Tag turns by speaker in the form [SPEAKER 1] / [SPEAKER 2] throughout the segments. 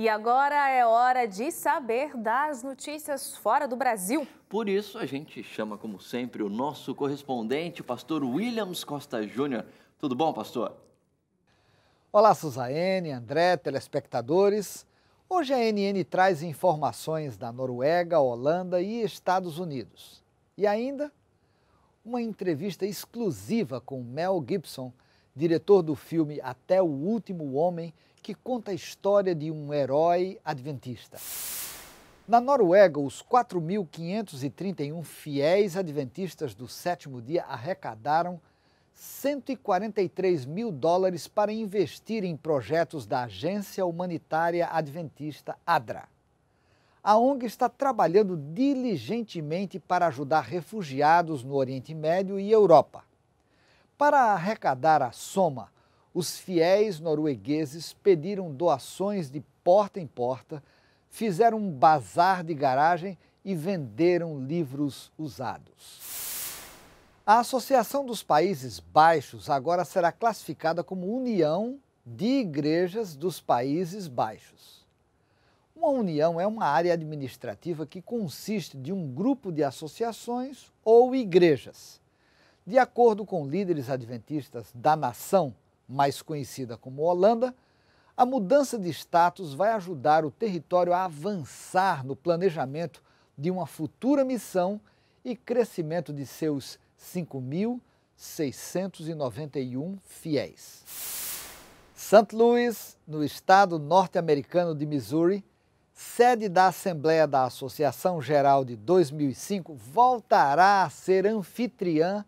[SPEAKER 1] E agora é hora de saber das notícias fora do Brasil. Por isso, a gente chama, como sempre, o nosso correspondente, o pastor Williams Costa Júnior. Tudo bom, pastor? Olá, Suzaene, André, telespectadores. Hoje a NN traz informações da Noruega, Holanda e Estados Unidos. E ainda, uma entrevista exclusiva com Mel Gibson, diretor do filme Até o Último Homem, que conta a história de um herói adventista. Na Noruega, os 4.531 fiéis adventistas do sétimo dia arrecadaram 143 mil dólares para investir em projetos da Agência Humanitária Adventista ADRA. A ONG está trabalhando diligentemente para ajudar refugiados no Oriente Médio e Europa. Para arrecadar a soma, os fiéis noruegueses pediram doações de porta em porta, fizeram um bazar de garagem e venderam livros usados. A Associação dos Países Baixos agora será classificada como União de Igrejas dos Países Baixos. Uma união é uma área administrativa que consiste de um grupo de associações ou igrejas. De acordo com líderes adventistas da nação, mais conhecida como Holanda, a mudança de status vai ajudar o território a avançar no planejamento de uma futura missão e crescimento de seus 5.691 fiéis. St. Louis, no estado norte-americano de Missouri, sede da Assembleia da Associação Geral de 2005, voltará a ser anfitriã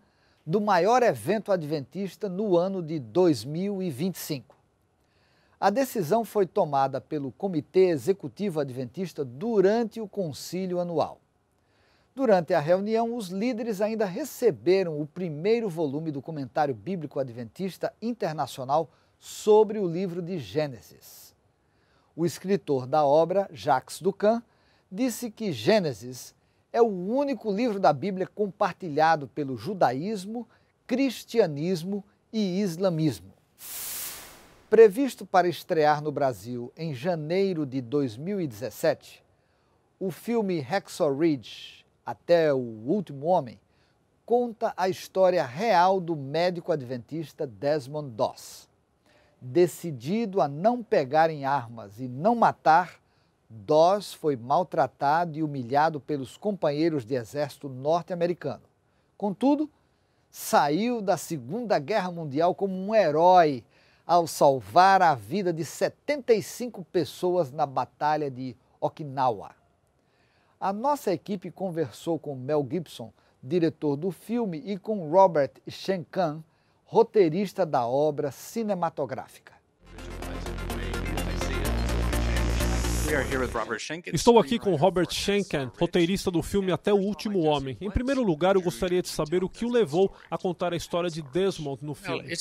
[SPEAKER 1] do maior evento adventista no ano de 2025. A decisão foi tomada pelo Comitê Executivo Adventista durante o concílio anual. Durante a reunião, os líderes ainda receberam o primeiro volume do Comentário Bíblico Adventista Internacional sobre o livro de Gênesis. O escritor da obra, Jacques Ducan, disse que Gênesis é o único livro da Bíblia compartilhado pelo judaísmo, cristianismo e islamismo. Previsto para estrear no Brasil em janeiro de 2017, o filme Hacksaw Ridge Até o Último Homem conta a história real do médico adventista Desmond Doss. Decidido a não pegar em armas e não matar, Doss foi maltratado e humilhado pelos companheiros de exército norte-americano. Contudo, saiu da Segunda Guerra Mundial como um herói ao salvar a vida de 75 pessoas na Batalha de Okinawa. A nossa equipe conversou com Mel Gibson, diretor do filme, e com Robert Shenkan, roteirista da obra cinematográfica.
[SPEAKER 2] Estou aqui com Robert Schenken, roteirista do filme Até o Último Homem. Em primeiro lugar, eu gostaria de saber o que o levou a contar a história de Desmond no filme.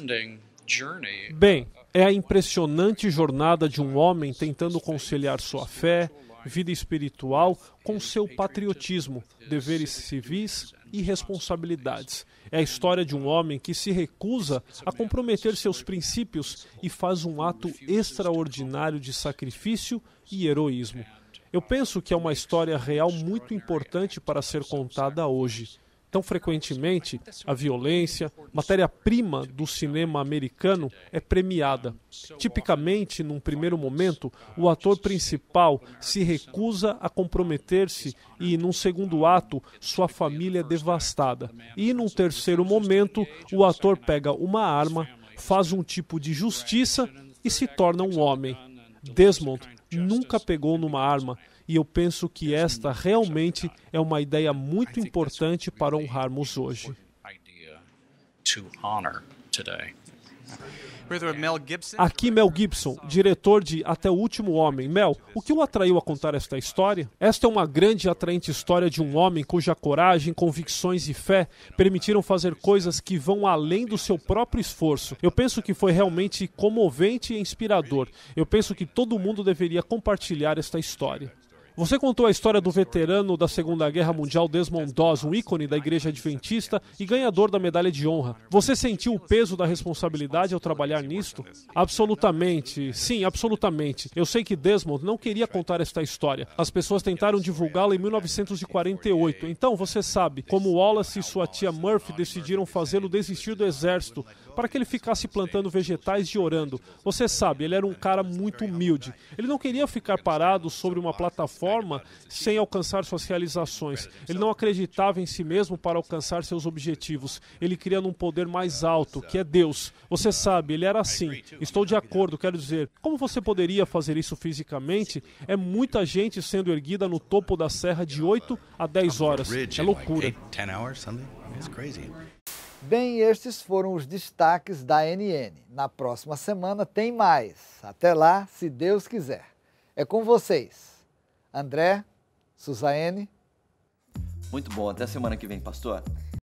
[SPEAKER 2] Uh, Bem, é a impressionante jornada de um homem tentando conciliar sua fé, vida espiritual com seu patriotismo, deveres civis, e responsabilidades. É a história de um homem que se recusa a comprometer seus princípios e faz um ato extraordinário de sacrifício e heroísmo. Eu penso que é uma história real muito importante para ser contada hoje. Tão frequentemente, a violência, matéria-prima do cinema americano, é premiada. Tipicamente, num primeiro momento, o ator principal se recusa a comprometer-se e, num segundo ato, sua família é devastada. E, num terceiro momento, o ator pega uma arma, faz um tipo de justiça e se torna um homem. Desmond nunca pegou numa arma e eu penso que esta realmente é uma ideia muito importante para honrarmos hoje. Aqui Mel Gibson, diretor de Até o Último Homem. Mel, o que o atraiu a contar esta história? Esta é uma grande e atraente história de um homem cuja coragem, convicções e fé permitiram fazer coisas que vão além do seu próprio esforço. Eu penso que foi realmente comovente e inspirador. Eu penso que todo mundo deveria compartilhar esta história. Você contou a história do veterano da Segunda Guerra Mundial Desmond Doss, um ícone da Igreja Adventista e ganhador da Medalha de Honra. Você sentiu o peso da responsabilidade ao trabalhar nisto? Absolutamente, sim, absolutamente. Eu sei que Desmond não queria contar esta história. As pessoas tentaram divulgá-la em 1948. Então, você sabe, como Wallace e sua tia Murphy decidiram fazê-lo desistir do exército para que ele ficasse plantando vegetais e orando. Você sabe, ele era um cara muito humilde. Ele não queria ficar parado sobre uma plataforma forma sem alcançar suas realizações. Ele não acreditava em si mesmo para alcançar seus objetivos. Ele cria num poder mais alto, que é Deus. Você sabe, ele era assim. Estou de acordo, quero dizer, como você poderia fazer isso fisicamente? É muita gente sendo erguida no topo da serra de 8 a 10 horas. É loucura.
[SPEAKER 1] Bem, estes foram os destaques da NN. Na próxima semana tem mais. Até lá, se Deus quiser. É com vocês. André, Suzaene. Muito bom. Até semana que vem, pastor.